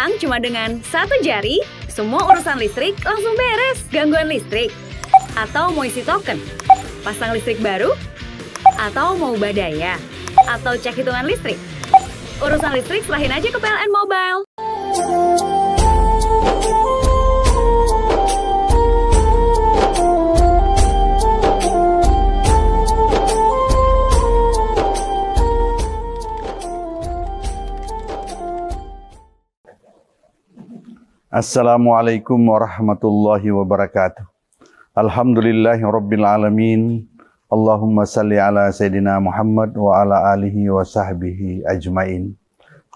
Sekarang cuma dengan satu jari, semua urusan listrik langsung beres. Gangguan listrik? Atau mau isi token? Pasang listrik baru? Atau mau ubah daya Atau cek hitungan listrik? Urusan listrik serahin aja ke PLN Mobile. Assalamualaikum warahmatullahi wabarakatuh. Alhamdulillahi rabbil alamin. Allahumma salli ala Sayyidina Muhammad wa ala alihi wa sahbihi ajmain.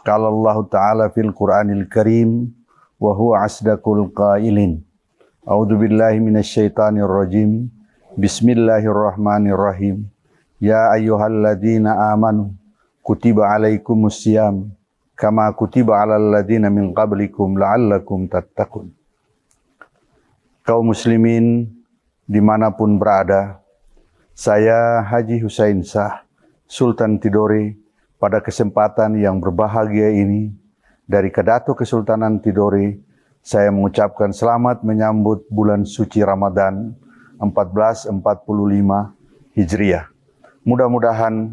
Qala Allah Ta'ala fil Qur'anil Karim wa huwa asdaqul qailin. A'udzu billahi minasy rajim. Bismillahirrahmanirrahim. Ya ayyuhalladzina amanu kutiba alaikumusiyam kama kutiba alal ladina min qablikum la'allakum tattaqun. Kaum muslimin dimanapun berada, saya Haji Husain Sah, Sultan Tidore, pada kesempatan yang berbahagia ini, dari Kedato Kesultanan Tidore, saya mengucapkan selamat menyambut bulan suci Ramadan 1445 Hijriah. Mudah-mudahan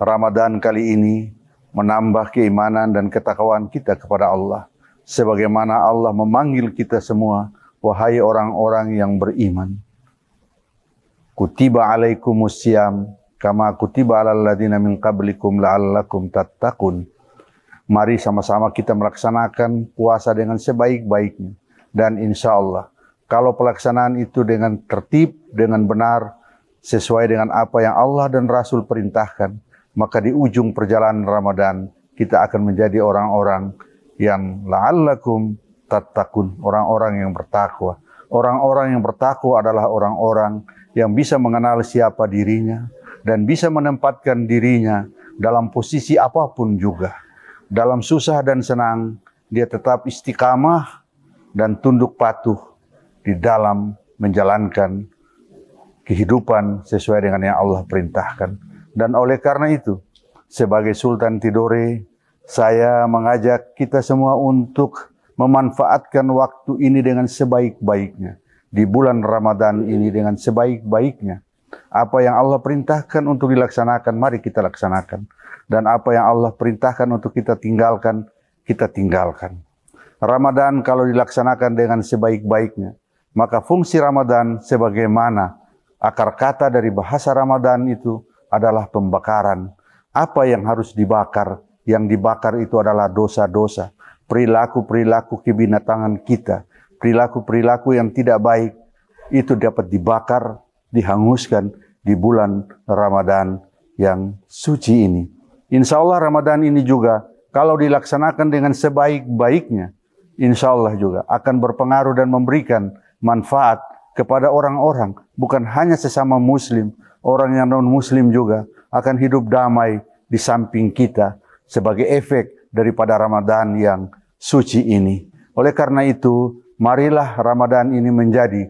Ramadan kali ini menambah keimanan dan ketakwaan kita kepada Allah. Sebagaimana Allah memanggil kita semua, wahai orang-orang yang beriman. Kutiba alaikumus kama kutiba min qablikum la'allakum tattaqun. Mari sama-sama kita melaksanakan puasa dengan sebaik-baiknya. Dan insya Allah, kalau pelaksanaan itu dengan tertib, dengan benar, sesuai dengan apa yang Allah dan Rasul perintahkan, maka di ujung perjalanan Ramadan kita akan menjadi orang-orang yang la'allakum tattaqun, orang-orang yang bertakwa. Orang-orang yang bertakwa adalah orang-orang yang bisa mengenal siapa dirinya dan bisa menempatkan dirinya dalam posisi apapun juga. Dalam susah dan senang, dia tetap istiqamah dan tunduk patuh di dalam menjalankan kehidupan sesuai dengan yang Allah perintahkan. Dan oleh karena itu, sebagai Sultan Tidore, saya mengajak kita semua untuk memanfaatkan waktu ini dengan sebaik-baiknya. Di bulan Ramadan ini dengan sebaik-baiknya. Apa yang Allah perintahkan untuk dilaksanakan, mari kita laksanakan. Dan apa yang Allah perintahkan untuk kita tinggalkan, kita tinggalkan. Ramadan kalau dilaksanakan dengan sebaik-baiknya, maka fungsi Ramadan sebagaimana akar kata dari bahasa Ramadan itu adalah pembakaran. Apa yang harus dibakar? Yang dibakar itu adalah dosa-dosa, perilaku-perilaku kebinatangan kita, perilaku-perilaku yang tidak baik itu dapat dibakar, dihanguskan di bulan Ramadan yang suci ini. Insya Allah Ramadan ini juga kalau dilaksanakan dengan sebaik-baiknya, insya Allah juga akan berpengaruh dan memberikan manfaat kepada orang-orang, bukan hanya sesama muslim, orang yang non-muslim juga akan hidup damai di samping kita sebagai efek daripada Ramadan yang suci ini. Oleh karena itu, marilah Ramadan ini menjadi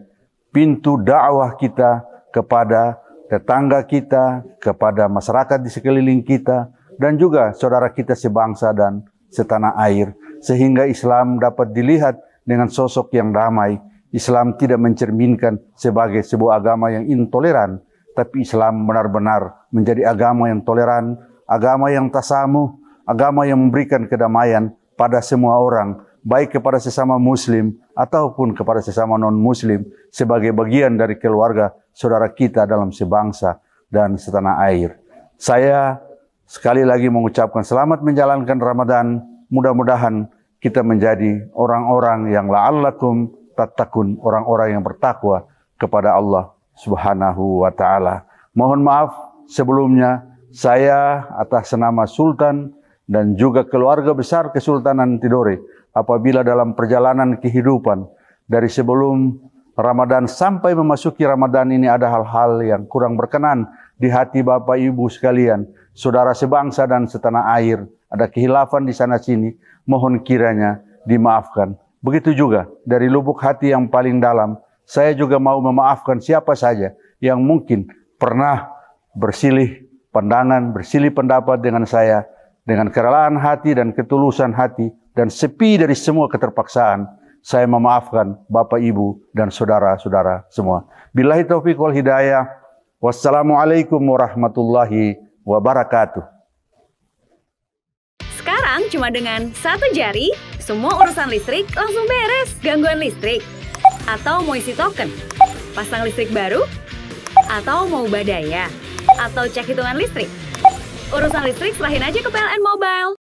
pintu dakwah kita kepada tetangga kita, kepada masyarakat di sekeliling kita, dan juga saudara kita sebangsa dan setanah air. Sehingga Islam dapat dilihat dengan sosok yang damai. Islam tidak mencerminkan sebagai sebuah agama yang intoleran, tapi Islam benar-benar menjadi agama yang toleran, agama yang tasamu, agama yang memberikan kedamaian pada semua orang, baik kepada sesama muslim ataupun kepada sesama non-muslim sebagai bagian dari keluarga saudara kita dalam sebangsa dan setanah air. Saya sekali lagi mengucapkan selamat menjalankan Ramadan. Mudah-mudahan kita menjadi orang-orang yang la'allakum tatakun, orang-orang yang bertakwa kepada Allah Subhanahu wa taala. Mohon maaf sebelumnya saya atas nama sultan dan juga keluarga besar Kesultanan Tidore apabila dalam perjalanan kehidupan dari sebelum Ramadan sampai memasuki Ramadan ini ada hal-hal yang kurang berkenan di hati Bapak Ibu sekalian, saudara sebangsa dan setanah air. Ada kehilafan di sana sini, mohon kiranya dimaafkan. Begitu juga dari lubuk hati yang paling dalam saya juga mau memaafkan siapa saja yang mungkin pernah bersilih pandangan, bersilih pendapat dengan saya dengan kerelaan hati dan ketulusan hati dan sepi dari semua keterpaksaan. Saya memaafkan Bapak, Ibu, dan saudara-saudara semua. Billahi taufiq wal hidayah. Wassalamualaikum warahmatullahi wabarakatuh. Sekarang cuma dengan satu jari, semua urusan listrik langsung beres. Gangguan listrik atau mau isi token? Pasang listrik baru? Atau mau badaya? Atau cek hitungan listrik? Urusan listrik serahin aja ke PLN Mobile.